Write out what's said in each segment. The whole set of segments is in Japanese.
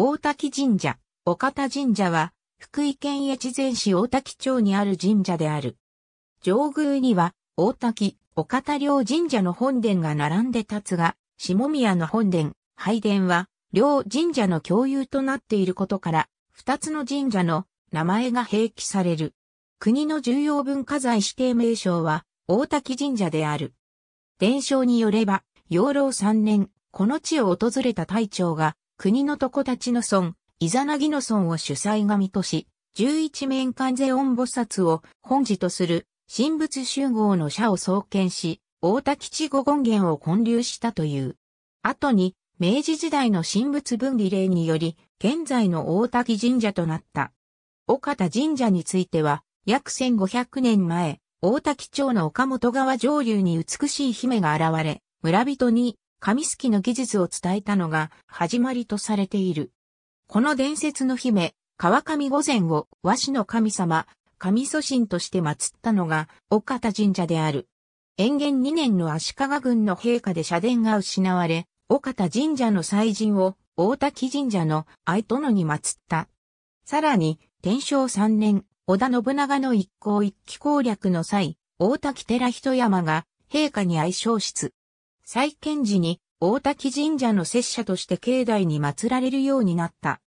大滝神社、岡田神社は、福井県越前市大滝町にある神社である。上宮には、大滝、岡田両神社の本殿が並んで立つが、下宮の本殿、拝殿は、両神社の共有となっていることから、二つの神社の名前が併記される。国の重要文化財指定名称は、大滝神社である。伝承によれば、養老三年、この地を訪れた隊長が、国の床ちの村、イザナギの村を主催神とし、十一面関税音菩薩を本寺とする神仏集合の社を創建し、大田吉五権限を建立したという。後に、明治時代の神仏分離令により、現在の大滝神社となった。岡田神社については、約1500年前、大滝町の岡本川上流に美しい姫が現れ、村人に紙すきの技術を伝えたのが始まりとされている。この伝説の姫、川上御前を和紙の神様、神祖神として祀ったのが、岡田神社である。延元2年の足利軍の陛下で社殿が失われ、岡田神社の祭神を大滝神社の愛殿に祀った。さらに、天正3年、織田信長の一行一騎攻略の際、大滝寺一山が陛下に愛称室、再建時に大滝神社の拙者として境内に祀られるようになった。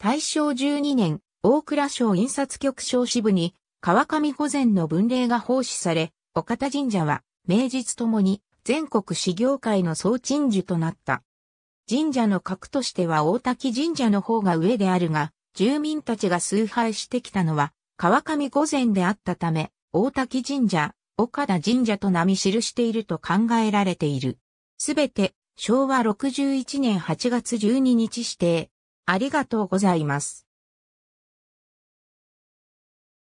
大正12年、大倉省印刷局省支部に川上御前の文礼が奉仕され、岡田神社は名実ともに全国市業会の総鎮守となった。神社の格としては大滝神社の方が上であるが、住民たちが崇拝してきたのは川上御前であったため、大滝神社、岡田神社と名見記していると考えられている。すべて昭和61年8月12日指定。ありがとうございます。